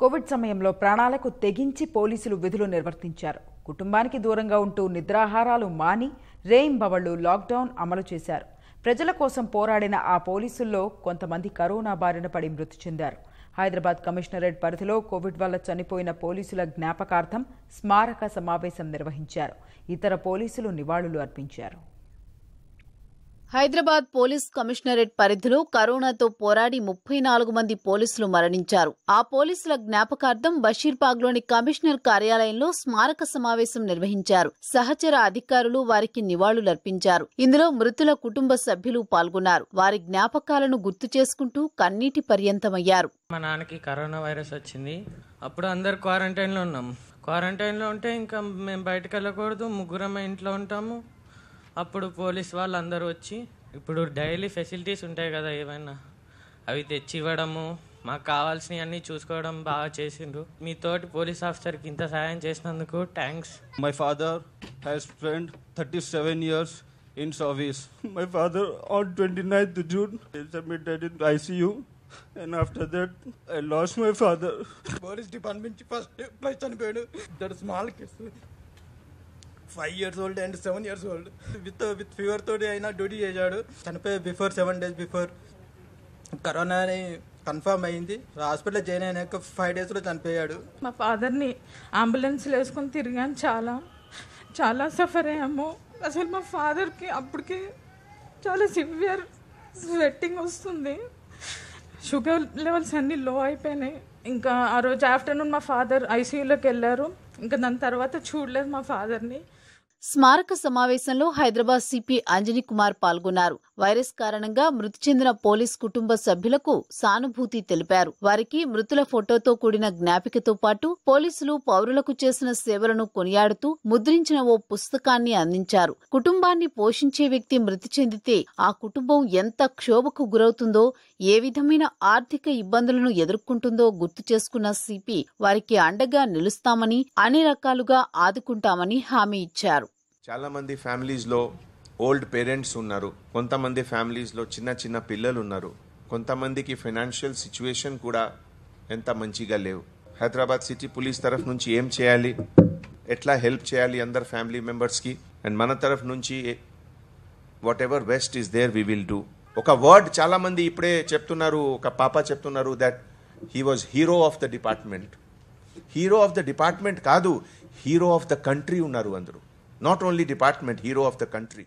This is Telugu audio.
కోవిడ్ సమయంలో ప్రాణాలకు తెగించి పోలీసులు విధులు నిర్వర్తించారు కుటుంబానికి దూరంగా ఉంటూ నిద్రాహారాలు మాని బవళ్లు లాక్డౌన్ అమలు చేశారు ప్రజల కోసం పోరాడిన ఆ పోలీసుల్లో కొంతమంది కరోనా బారిన పడి మృతి చెందారు హైదరాబాద్ కమిషనరేట్ పరిధిలో కోవిడ్ వల్ల చనిపోయిన పోలీసుల జ్ఞాపకార్థం స్మారక సమావేశం నిర్వహించారు ఇతర పోలీసులు నివాళులు అర్పించారు హైదరాబాద్ పోలీస్ కమిషనరేట్ పరిధిలో కరోనాతో పోరాడి ముప్పై నాలుగు మంది పోలీసులు మరణించారు ఆ పోలీసుల జ్ఞాపకార్థం బషీర్పాగ్లోని కమిషనర్ కార్యాలయంలో స్మారక సమావేశం నిర్వహించారు సహచర అధికారులు వారికి నివాళులర్పించారు ఇందులో మృతుల కుటుంబ సభ్యులు పాల్గొన్నారు వారి జ్ఞాపకాలను గుర్తు చేసుకుంటూ కన్నీటి పర్యంతమయ్యారు మా నాన్నకి కరోనా వైరస్ వచ్చింది అప్పుడు అందరు క్వారంటైన్లో ఉన్నాం క్వారంటైన్లో ఉంటే ఇంకా మేము బయటకు వెళ్ళకూడదు ముగ్గురం ఇంట్లో ఉంటాము అప్పుడు పోలీస్ వాళ్ళందరూ వచ్చి ఇప్పుడు డైలీ ఫెసిలిటీస్ ఉంటాయి కదా ఏమైనా అవి తెచ్చి ఇవ్వడము మాకు కావాల్సినవి అన్నీ చూసుకోవడం బాగా చేసిండ్రు మీతోటి పోలీస్ ఆఫీసర్కి ఇంత సహాయం చేసినందుకు thanks my father has spend thirty seven years in service my father on twenty ninth June submitted in ICU and after that I lost my father police department first place చనిపోయాడు that small case five years old and seven years old with with fever తోటి అయినా డ్యూటీ చేశాడు చనిపోయి before seven days before corona అని కన్ఫర్మ్ అయింది హాస్పిటల్ జాయిన్ అయినాక ఫైవ్ డేస్లో చనిపోయాడు మా ఫాదర్ని అంబులెన్స్లో వేసుకొని తిరిగాను చాలా చాలా సఫర్ అయ్యాము అసలు మా ఫాదర్కి అప్పటికి చాలా సివియర్ స్వెట్టింగ్ వస్తుంది షుగర్ లెవెల్స్ అన్నీ లో అయిపోయినాయి ఇంకా ఆ రోజు ఆఫ్టర్నూన్ మా ఫాదర్ ఐసీయూలోకి వెళ్ళారు ఇంకా దాని తర్వాత చూడలేదు మా ఫాదర్ని స్మారక సమావేశంలో హైదరాబాద్ సిపి అంజనీ కుమార్ పాల్గొన్నారు వైరస్ కారణంగా మృతి చెందిన పోలీస్ కుటుంబ సభ్యులకు సానుభూతి తెలిపారు వారికి మృతుల ఫోటోతో కూడిన జ్ఞాపికతో పాటు పోలీసులు పౌరులకు చేసిన సేవలను కొనియాడుతూ ముద్రించిన ఓ పుస్తకాన్ని అందించారు కుటుంబాన్ని పోషించే వ్యక్తి మృతి చెందితే ఆ కుటుంబం ఎంత క్షోభకు గురవుతుందో ఏ విధమైన ఆర్థిక ఇబ్బందులను ఎదుర్కొంటుందో గుర్తు చేసుకున్న సిపి వారికి అండగా నిలుస్తామని అన్ని రకాలుగా ఆదుకుంటామని హామీ ఇచ్చారు చాలామంది ఫ్యామిలీస్లో ఓల్డ్ పేరెంట్స్ ఉన్నారు కొంతమంది ఫ్యామిలీస్లో చిన్న చిన్న పిల్లలు ఉన్నారు కొంతమందికి ఫైనాన్షియల్ సిచ్యువేషన్ కూడా ఎంత మంచిగా లేవు హైదరాబాద్ సిటీ పోలీస్ తరఫు నుంచి ఏం చేయాలి ఎట్లా హెల్ప్ చేయాలి అందరు ఫ్యామిలీ మెంబర్స్కి అండ్ మన తరఫు నుంచి whatever best is there we will do ఒక వర్డ్ చాలామంది ఇప్పుడే చెప్తున్నారు ఒక పాప చెప్తున్నారు that he was hero of the department hero of the department కాదు హీరో ఆఫ్ ద కంట్రీ ఉన్నారు అందరూ not only department, hero of the country.